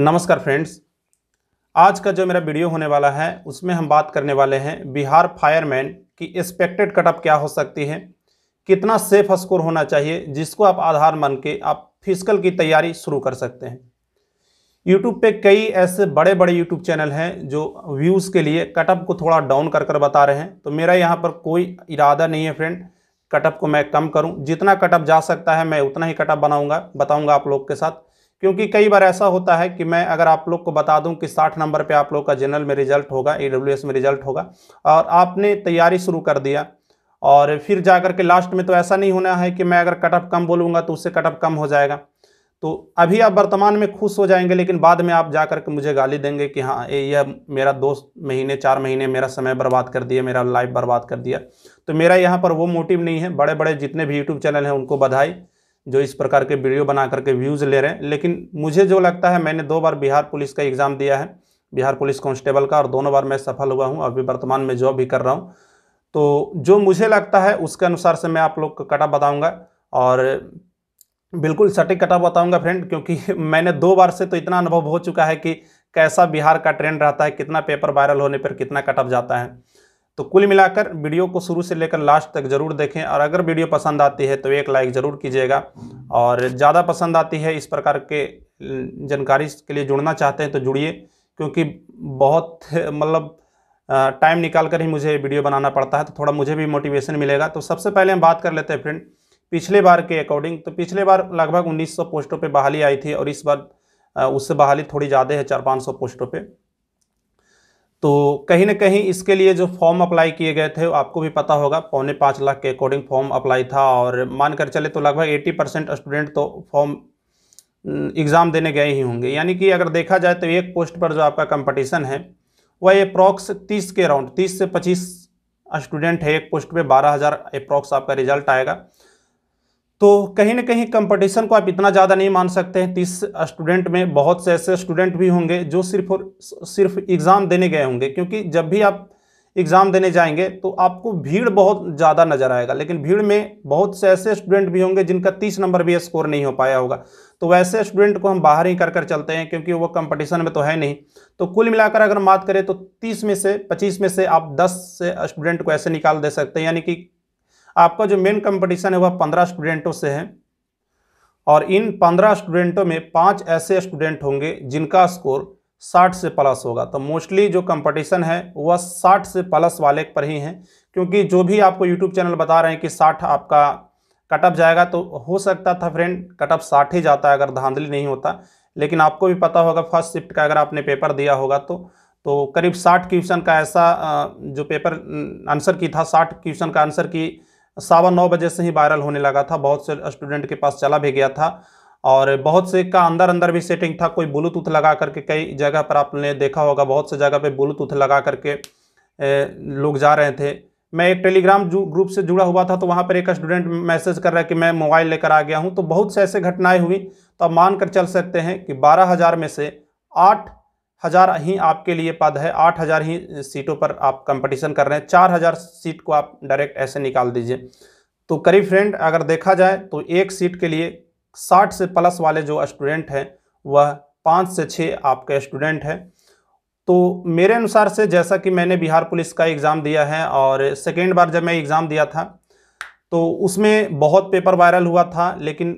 नमस्कार फ्रेंड्स आज का जो मेरा वीडियो होने वाला है उसमें हम बात करने वाले हैं बिहार फायरमैन की एक्सपेक्टेड कटअप क्या हो सकती है कितना सेफ स्कोर होना चाहिए जिसको आप आधार मान के आप फिजिकल की तैयारी शुरू कर सकते हैं यूट्यूब पे कई ऐसे बड़े बड़े यूट्यूब चैनल हैं जो व्यूज़ के लिए कटअप को थोड़ा डाउन कर कर बता रहे हैं तो मेरा यहाँ पर कोई इरादा नहीं है फ्रेंड कटअप को मैं कम करूँ जितना कटअप जा सकता है मैं उतना ही कटअप बनाऊँगा बताऊँगा आप लोग के साथ क्योंकि कई बार ऐसा होता है कि मैं अगर आप लोग को बता दूं कि 60 नंबर पे आप लोग का जनरल में रिजल्ट होगा ए में रिजल्ट होगा और आपने तैयारी शुरू कर दिया और फिर जा कर के लास्ट में तो ऐसा नहीं होना है कि मैं अगर कटअप कम बोलूँगा तो उससे कटअप कम हो जाएगा तो अभी आप वर्तमान में खुश हो जाएंगे लेकिन बाद में आप जा करके के मुझे गाली देंगे कि हाँ ये यह मेरा दोस्त महीने चार महीने मेरा समय बर्बाद कर दिया मेरा लाइफ बर्बाद कर दिया तो मेरा यहाँ पर वो मोटिव नहीं है बड़े बड़े जितने भी यूट्यूब चैनल हैं उनको बधाई जो इस प्रकार के वीडियो बना करके व्यूज़ ले रहे हैं लेकिन मुझे जो लगता है मैंने दो बार बिहार पुलिस का एग्ज़ाम दिया है बिहार पुलिस कांस्टेबल का और दोनों बार मैं सफल हुआ हूँ अभी वर्तमान में जॉब भी कर रहा हूँ तो जो मुझे लगता है उसके अनुसार से मैं आप लोग को कटा बताऊँगा और बिल्कुल सटीक कटा बताऊँगा फ्रेंड क्योंकि मैंने दो बार से तो इतना अनुभव हो चुका है कि कैसा बिहार का ट्रेंड रहता है कितना पेपर वायरल होने पर कितना कटअप जाता है तो कुल मिलाकर वीडियो को शुरू से लेकर लास्ट तक ज़रूर देखें और अगर वीडियो पसंद आती है तो एक लाइक ज़रूर कीजिएगा और ज़्यादा पसंद आती है इस प्रकार के जानकारी के लिए जुड़ना चाहते हैं तो जुड़िए क्योंकि बहुत मतलब टाइम निकाल कर ही मुझे वीडियो बनाना पड़ता है तो थोड़ा मुझे भी मोटिवेशन मिलेगा तो सबसे पहले हम बात कर लेते हैं फ्रेंड पिछले बार के अकॉर्डिंग तो पिछले बार लगभग 1900 पोस्टों पे बहाली आई थी और इस बार उससे बहाली थोड़ी ज़्यादा है चार पाँच सौ पोस्टों पर तो कहीं ना कहीं इसके लिए जो फॉर्म अप्लाई किए गए थे आपको भी पता होगा पौने पाँच लाख के अकॉर्डिंग फॉर्म अप्लाई था और मान कर चले तो लगभग एट्टी परसेंट स्टूडेंट तो फॉर्म एग्ज़ाम देने गए ही होंगे यानी कि अगर देखा जाए तो एक पोस्ट पर जो आपका कंपटीशन है वह अप्रॉक्स तीस के राउंड तीस से पच्चीस स्टूडेंट है एक पोस्ट पर बारह हज़ार अप्रॉक्स आपका रिजल्ट आएगा तो कहीं ना कहीं कंपटीशन को आप इतना ज़्यादा नहीं मान सकते हैं तीस स्टूडेंट में बहुत से ऐसे स्टूडेंट भी होंगे जो सिर्फ और सिर्फ एग्ज़ाम देने गए होंगे क्योंकि जब भी आप एग्ज़ाम देने जाएंगे तो आपको भीड़ बहुत ज़्यादा नज़र आएगा लेकिन भीड़ में बहुत से ऐसे स्टूडेंट भी होंगे जिनका तीस नंबर भी स्कोर नहीं हो पाया होगा तो वैसे स्टूडेंट को हम बाहर ही कर कर चलते हैं क्योंकि वो कंपटीशन में तो है नहीं तो कुल मिलाकर अगर बात करें तो तीस में से पच्चीस में से आप दस से स्टूडेंट को ऐसे निकाल दे सकते हैं यानी कि आपका जो मेन कंपटीशन है वह पंद्रह स्टूडेंटों से है और इन पंद्रह स्टूडेंटों में पांच ऐसे स्टूडेंट होंगे जिनका स्कोर साठ से प्लस होगा तो मोस्टली जो कंपटीशन है वह साठ से प्लस वाले पर ही हैं क्योंकि जो भी आपको यूट्यूब चैनल बता रहे हैं कि साठ आपका कटअप जाएगा तो हो सकता था फ्रेंड कटअप साठ ही जाता है अगर धांधली नहीं होता लेकिन आपको भी पता होगा फर्स्ट शिफ्ट का अगर आपने पेपर दिया होगा तो तो करीब साठ क्वेश्चन का ऐसा जो पेपर आंसर अं, की था साठ क्वेश्चन का आंसर की सावा नौ बजे से ही वायरल होने लगा था बहुत से स्टूडेंट के पास चला भी गया था और बहुत से का अंदर अंदर भी सेटिंग था कोई ब्लूटूथ लगा करके कई जगह पर आपने देखा होगा बहुत से जगह पे ब्लूटूथ लगा करके लोग जा रहे थे मैं एक टेलीग्राम ग्रुप से जुड़ा हुआ था तो वहाँ पर एक स्टूडेंट मैसेज कर रहा है कि मैं मोबाइल लेकर आ गया हूँ तो बहुत से ऐसे घटनाएँ हुई तो आप मान कर चल सकते हैं कि बारह में से आठ हज़ार ही आपके लिए पद है आठ हज़ार ही सीटों पर आप कंपटीशन कर रहे हैं चार हज़ार सीट को आप डायरेक्ट ऐसे निकाल दीजिए तो करीब फ्रेंड अगर देखा जाए तो एक सीट के लिए साठ से प्लस वाले जो स्टूडेंट हैं वह पाँच से छः आपके स्टूडेंट हैं तो मेरे अनुसार से जैसा कि मैंने बिहार पुलिस का एग्ज़ाम दिया है और सेकेंड बार जब मैं एग्ज़ाम दिया था तो उसमें बहुत पेपर वायरल हुआ था लेकिन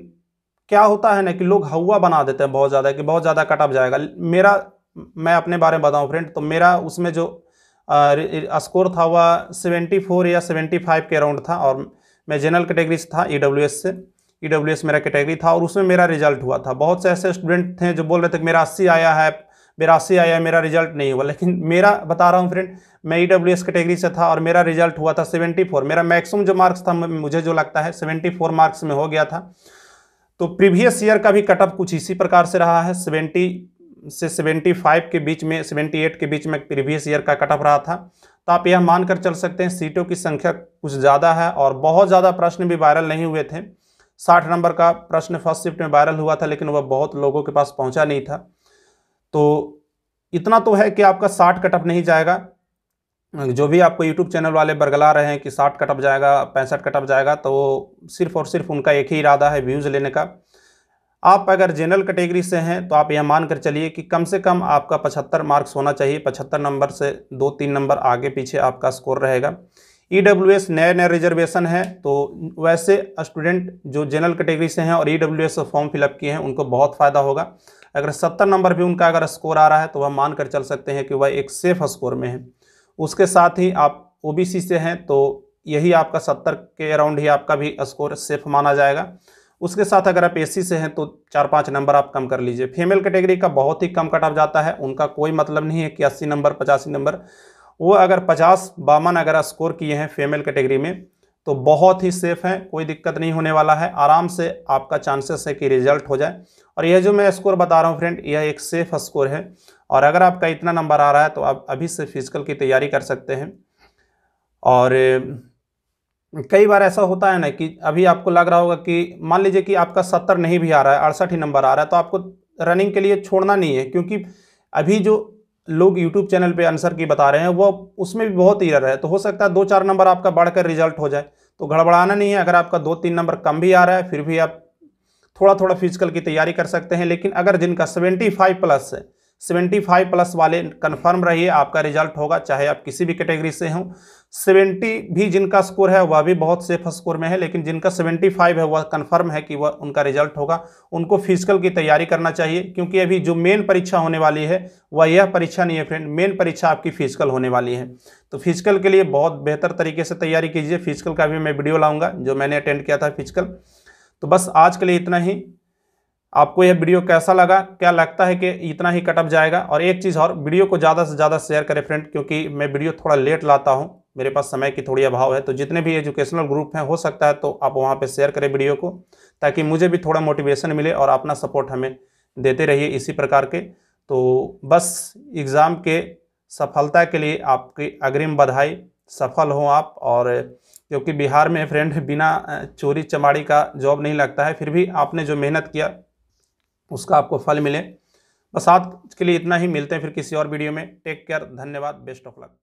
क्या होता है ना कि लोग हवा बना देते हैं बहुत ज़्यादा कि बहुत ज़्यादा कटअप जाएगा मेरा मैं अपने बारे में बताऊँ फ्रेंड तो मेरा उसमें जो स्कोर था वह सेवेंटी फोर या सेवेंटी फाइव के अराउंड था और मैं जनरल कैटेगरी e से था ई से ई मेरा कैटेगरी था और उसमें मेरा रिजल्ट हुआ था बहुत से ऐसे स्टूडेंट थे जो बोल रहे थे मेरा अस्सी आया है मेरा अस्सी आया है मेरा रिजल्ट नहीं हुआ लेकिन मेरा बता रहा हूँ फ्रेंड मैं ई डब्ल्यू एस कैटेगरी से था और मेरा रिजल्ट हुआ था सेवेंटी फोर मेरा मैक्सिमम जो मार्क्स था मुझे जो लगता है सेवेंटी फोर मार्क्स में हो गया था तो प्रीवियस ईयर का भी कटअप कुछ इसी प्रकार से रहा है सेवेंटी से 75 के बीच में 78 के बीच में प्रीवियस ईयर का कटअप रहा था तो आप यह मानकर चल सकते हैं सीटों की संख्या कुछ ज़्यादा है और बहुत ज़्यादा प्रश्न भी वायरल नहीं हुए थे साठ नंबर का प्रश्न फर्स्ट शिफ्ट में वायरल हुआ था लेकिन वह बहुत लोगों के पास पहुंचा नहीं था तो इतना तो है कि आपका साठ कटअप नहीं जाएगा जो भी आपको यूट्यूब चैनल वाले बरगला रहे हैं कि साठ कटअप जाएगा पैंसठ कटअप जाएगा तो सिर्फ और सिर्फ उनका एक ही इरादा है व्यूज़ लेने का आप अगर जनरल कैटेगरी से हैं तो आप यह मान कर चलिए कि कम से कम आपका पचहत्तर मार्क्स होना चाहिए पचहत्तर नंबर से दो तीन नंबर आगे पीछे आपका स्कोर रहेगा ई डब्ल्यू एस नया नया रिजर्वेशन है तो वैसे स्टूडेंट जो जनरल कैटेगरी से हैं और E W S form fill up किए हैं उनको बहुत फ़ायदा होगा अगर सत्तर नंबर भी उनका अगर स्कोर आ रहा है तो वह मान कर चल सकते हैं कि वह एक सेफ स्कोर में है उसके साथ ही आप ओ से हैं तो यही आपका सत्तर के अराउंड ही आपका भी स्कोर सेफ माना जाएगा उसके साथ अगर आप एससी से हैं तो चार पाँच नंबर आप कम कर लीजिए फीमेल कैटेगरी का बहुत ही कम कट ऑफ जाता है उनका कोई मतलब नहीं है कि अस्सी नंबर पचासी नंबर वो अगर पचास बावन अगर स्कोर किए हैं फीमेल कैटेगरी में तो बहुत ही सेफ़ है कोई दिक्कत नहीं होने वाला है आराम से आपका चांसेस है कि रिजल्ट हो जाए और यह जो मैं स्कोर बता रहा हूँ फ्रेंड यह एक सेफ़ स्कोर है और अगर आपका इतना नंबर आ रहा है तो आप अभी से फिजिकल की तैयारी कर सकते हैं और कई बार ऐसा होता है ना कि अभी आपको लग रहा होगा कि मान लीजिए कि आपका सत्तर नहीं भी आ रहा है अड़सठ ही नंबर आ रहा है तो आपको रनिंग के लिए छोड़ना नहीं है क्योंकि अभी जो लोग यूट्यूब चैनल पे आंसर की बता रहे हैं वो उसमें भी बहुत ईरर है तो हो सकता है दो चार नंबर आपका बढ़कर रिजल्ट हो जाए तो गड़बड़ाना नहीं है अगर आपका दो तीन नंबर कम भी आ रहा है फिर भी आप थोड़ा थोड़ा फिजिकल की तैयारी कर सकते हैं लेकिन अगर जिनका सेवेंटी फाइव प्लस है सेवेंटी फाइव प्लस वाले कन्फर्म रहिए आपका रिजल्ट होगा चाहे आप किसी भी कैटेगरी से हों सेवेंटी भी जिनका स्कोर है वह भी बहुत सेफ स्कोर में है लेकिन जिनका सेवेंटी फाइव है वह कन्फर्म है कि वह उनका रिजल्ट होगा उनको फिजिकल की तैयारी करना चाहिए क्योंकि अभी जो मेन परीक्षा होने वाली है वह यह परीक्षा नहीं है फ्रेंड मेन परीक्षा आपकी फिजिकल होने वाली है तो फिजिकल के लिए बहुत बेहतर तरीके से तैयारी कीजिए फिजिकल का भी मैं वीडियो लाऊंगा जो मैंने अटेंड किया था फिजिकल तो बस आज के लिए इतना ही आपको यह वीडियो कैसा लगा क्या लगता है कि इतना ही कटअप जाएगा और एक चीज़ और वीडियो को ज़्यादा से ज़्यादा शेयर करें फ्रेंड क्योंकि मैं वीडियो थोड़ा लेट लाता हूँ मेरे पास समय की थोड़ी अभाव है तो जितने भी एजुकेशनल ग्रुप हैं हो सकता है तो आप वहाँ पर शेयर करें वीडियो को ताकि मुझे भी थोड़ा मोटिवेशन मिले और अपना सपोर्ट हमें देते रहिए इसी प्रकार के तो बस एग्ज़ाम के सफलता के लिए आपकी अग्रिम बधाई सफल हों आप और क्योंकि बिहार में फ्रेंड बिना चोरी चमाड़ी का जॉब नहीं लगता है फिर भी आपने जो मेहनत किया उसका आपको फल मिले बस आज के लिए इतना ही मिलते हैं फिर किसी और वीडियो में टेक केयर धन्यवाद बेस्ट ऑफ लक